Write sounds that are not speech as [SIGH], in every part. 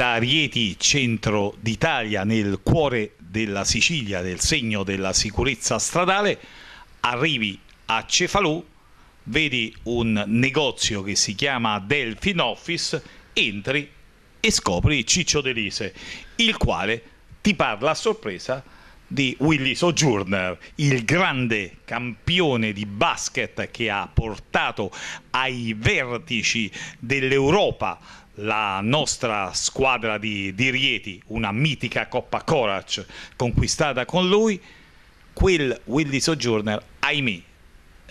da Rieti, centro d'Italia, nel cuore della Sicilia, del segno della sicurezza stradale, arrivi a Cefalù, vedi un negozio che si chiama Delphin Office, entri e scopri Ciccio Delise, il quale ti parla a sorpresa di Willy Sojourner, il grande campione di basket che ha portato ai vertici dell'Europa la nostra squadra di, di Rieti, una mitica Coppa Corac conquistata con lui, quel Willy Sojourner, ahimè,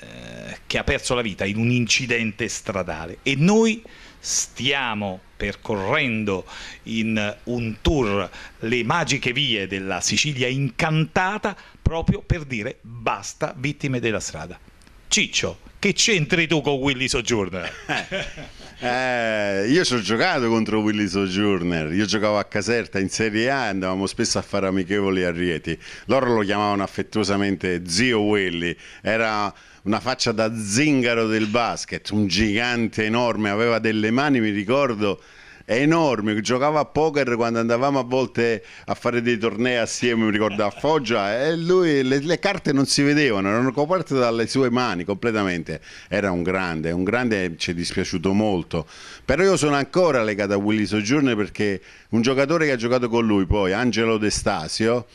eh, che ha perso la vita in un incidente stradale. E noi stiamo percorrendo in un tour le magiche vie della Sicilia incantata proprio per dire basta vittime della strada. Ciccio, che c'entri tu con Willy Sojourner? [LAUGHS] [LAUGHS] Eh, io ci ho giocato contro Willy Sojourner, io giocavo a Caserta in Serie A e andavamo spesso a fare amichevoli a Rieti. Loro lo chiamavano affettuosamente zio Willy, era una faccia da zingaro del basket, un gigante enorme, aveva delle mani, mi ricordo, è enorme, giocava a poker quando andavamo a volte a fare dei tornei assieme, mi ricordo a Foggia, e lui le, le carte non si vedevano, erano coperte dalle sue mani completamente. Era un grande, un grande ci è dispiaciuto molto, però io sono ancora legato a Willy Sojourner perché un giocatore che ha giocato con lui poi, Angelo De Stasio,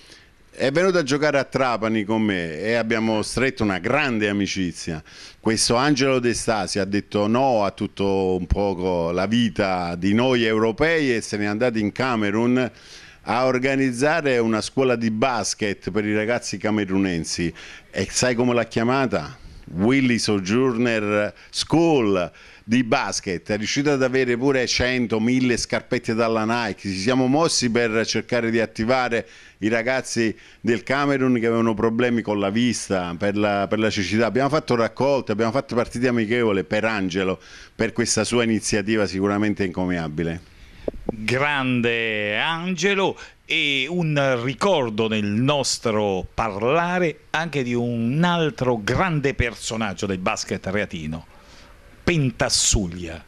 è venuto a giocare a Trapani con me e abbiamo stretto una grande amicizia. Questo Angelo De Stasi ha detto no a tutto un poco la vita di noi europei e se ne è andato in Camerun a organizzare una scuola di basket per i ragazzi camerunensi. E sai come l'ha chiamata? Willy Sojourner School di basket, è riuscito ad avere pure 100, 1000 scarpette dalla Nike, ci siamo mossi per cercare di attivare i ragazzi del Camerun che avevano problemi con la vista, per la, per la cecità, abbiamo fatto raccolte, abbiamo fatto partite amichevole per Angelo, per questa sua iniziativa sicuramente incomiabile. Grande Angelo, e un ricordo nel nostro parlare anche di un altro grande personaggio del basket reatino, Pentazulia.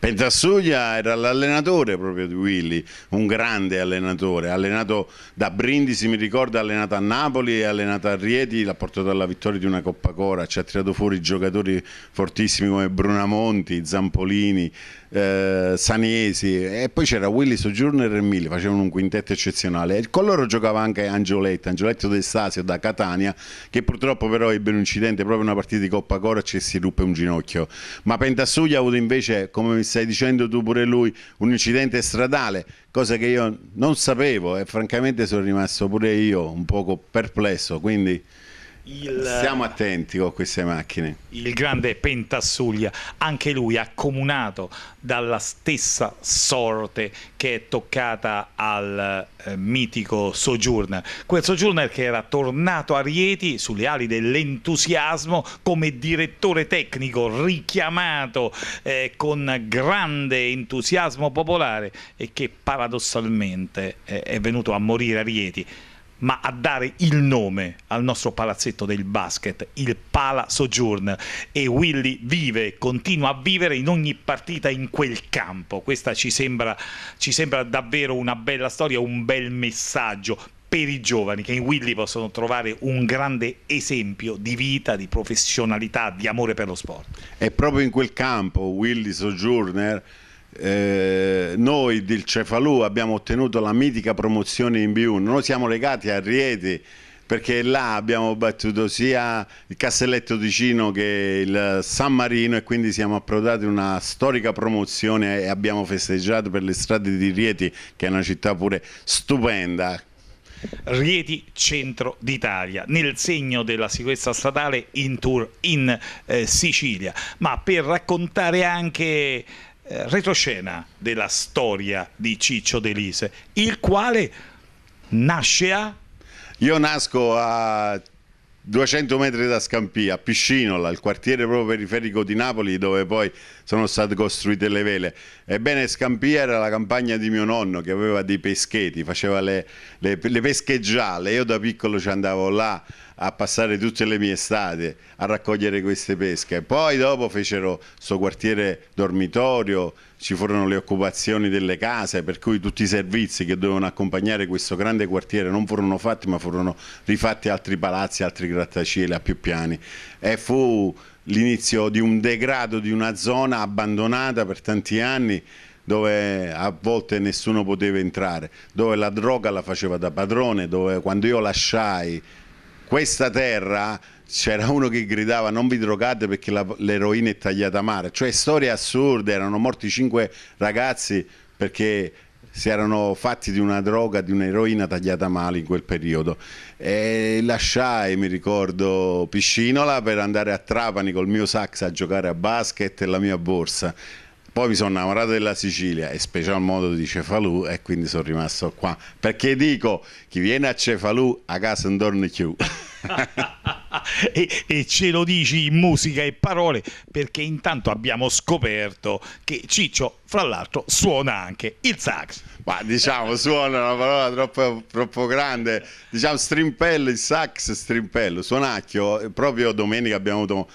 Pentassuglia era l'allenatore proprio di Willy, un grande allenatore, allenato da Brindisi, mi ricordo, allenato a Napoli, e allenato a Rieti, l'ha portato alla vittoria di una Coppa Cora, ci ha tirato fuori giocatori fortissimi come Brunamonti, Zampolini, eh, Saniesi e poi c'era Willy Sojourner e Mili, facevano un quintetto eccezionale e con loro giocava anche Angioletto, Angioletto d'Estasio da Catania che purtroppo però ebbe un incidente proprio una partita di Coppa Cora e si ruppe un ginocchio, ma Pentassuglia ha avuto invece come mi stai dicendo tu pure lui, un incidente stradale, cosa che io non sapevo e francamente sono rimasto pure io un poco perplesso, quindi il, Stiamo attenti con queste macchine. Il grande Pentassuglia, anche lui accomunato dalla stessa sorte che è toccata al eh, mitico Sojourner. Quel Sojourner che era tornato a Rieti sulle ali dell'entusiasmo come direttore tecnico richiamato eh, con grande entusiasmo popolare e che paradossalmente eh, è venuto a morire a Rieti ma a dare il nome al nostro palazzetto del basket, il Pala Sojourn. E Willy vive, continua a vivere in ogni partita in quel campo. Questa ci sembra, ci sembra davvero una bella storia, un bel messaggio per i giovani che in Willy possono trovare un grande esempio di vita, di professionalità, di amore per lo sport. E proprio in quel campo Willy Sojourner eh, noi del Cefalù abbiamo ottenuto la mitica promozione in B1, noi siamo legati a Rieti perché là abbiamo battuto sia il Castelletto Ticino che il San Marino e quindi siamo approdati una storica promozione e abbiamo festeggiato per le strade di Rieti che è una città pure stupenda Rieti centro d'Italia nel segno della sicurezza stradale in tour in eh, Sicilia ma per raccontare anche eh, retroscena della storia di Ciccio Delise, il quale nasce a... Io nasco a 200 metri da Scampia, a Piscinola, il quartiere proprio periferico di Napoli dove poi sono state costruite le vele. Ebbene Scampia era la campagna di mio nonno che aveva dei pescheti, faceva le, le, le pesche gialle, io da piccolo ci andavo là a passare tutte le mie estate a raccogliere queste pesche. Poi dopo fecero questo quartiere dormitorio, ci furono le occupazioni delle case, per cui tutti i servizi che dovevano accompagnare questo grande quartiere non furono fatti, ma furono rifatti altri palazzi, altri grattacieli a più piani. E fu l'inizio di un degrado di una zona abbandonata per tanti anni dove a volte nessuno poteva entrare, dove la droga la faceva da padrone, dove quando io lasciai questa terra c'era uno che gridava non vi drogate perché l'eroina è tagliata male cioè storie assurde, erano morti cinque ragazzi perché si erano fatti di una droga, di un'eroina tagliata male in quel periodo. E lasciai, mi ricordo, Piscinola per andare a Trapani col mio sax a giocare a basket e la mia borsa. Poi mi sono innamorato della Sicilia e special modo di Cefalù e quindi sono rimasto qua. Perché dico, chi viene a Cefalù a casa non torna più. [LAUGHS] e, e, ce lo dici in musica e parole perché intanto abbiamo scoperto che Ciccio fra l'altro suona anche il sax ma diciamo suona una parola troppo, troppo grande diciamo strimpello il sax strimpello suonacchio proprio domenica abbiamo avuto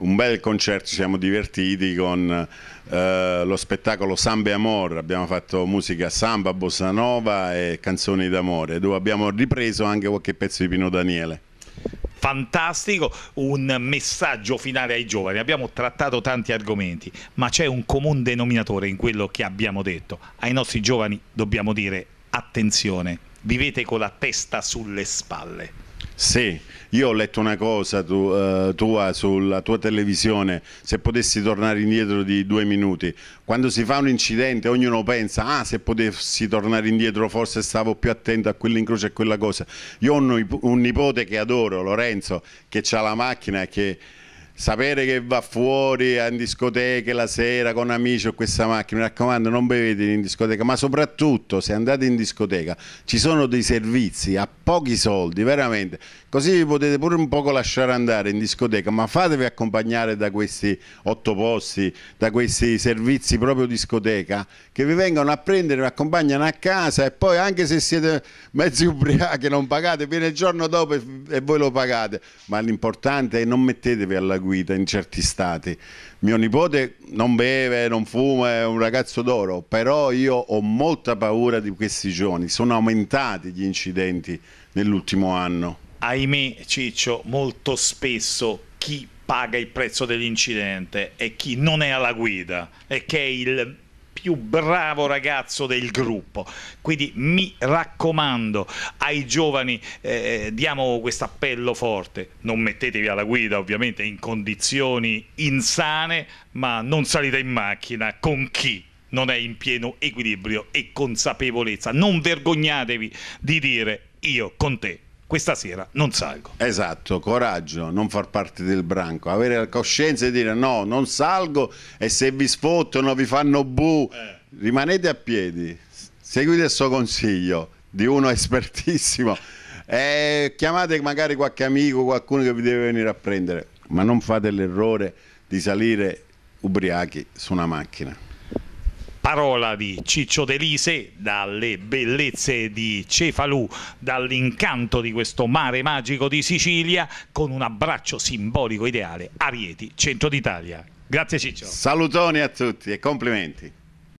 un bel concerto, ci siamo divertiti con eh, lo spettacolo Samba e Amor, abbiamo fatto musica samba, bossa nova e canzoni d'amore, dove abbiamo ripreso anche qualche pezzo di Pino Daniele fantastico, un messaggio finale ai giovani. Abbiamo trattato tanti argomenti, ma c'è un comune denominatore in quello che abbiamo detto. Ai nostri giovani dobbiamo dire attenzione, vivete con la testa sulle spalle. Sì, io ho letto una cosa tu, uh, tua sulla tua televisione, se potessi tornare indietro di due minuti, quando si fa un incidente ognuno pensa, ah se potessi tornare indietro forse stavo più attento a quell'incrocio e a quella cosa. Io ho un, un nipote che adoro, Lorenzo, che ha la macchina e che sapere che va fuori in discoteca la sera con amici o questa macchina, mi raccomando non bevete in discoteca, ma soprattutto se andate in discoteca ci sono dei servizi a pochi soldi, veramente, così vi potete pure un poco lasciare andare in discoteca, ma fatevi accompagnare da questi otto posti, da questi servizi proprio discoteca, che vi vengono a prendere, vi accompagnano a casa e poi anche se siete mezzi ubriachi non pagate, viene il giorno dopo e voi lo pagate, ma l'importante è non mettetevi alla guida seguita in certi stati. Mio nipote non beve, non fuma, è un ragazzo d'oro, però io ho molta paura di questi giovani. sono aumentati gli incidenti nell'ultimo anno. Ahimè Ciccio, molto spesso chi paga il prezzo dell'incidente è chi non è alla guida e che è il più bravo ragazzo del gruppo. Quindi mi raccomando ai giovani, eh, diamo questo appello forte, non mettetevi alla guida ovviamente in condizioni insane, ma non salite in macchina con chi non è in pieno equilibrio e consapevolezza. Non vergognatevi di dire io con te questa sera non salgo. Esatto, coraggio, non far parte del branco, avere la coscienza di dire no, non salgo e se vi sfottono, vi fanno bu, eh. rimanete a piedi, seguite il suo consiglio di uno [LAUGHS] espertissimo e chiamate magari qualche amico, qualcuno che vi deve venire a prendere, ma non fate l'errore di salire ubriachi su una macchina parola di Ciccio Delise, dalle bellezze di Cefalù, dall'incanto di questo mare magico di Sicilia, con un abbraccio simbolico ideale a Rieti, centro d'Italia. Grazie Ciccio. Salutoni a tutti e complimenti.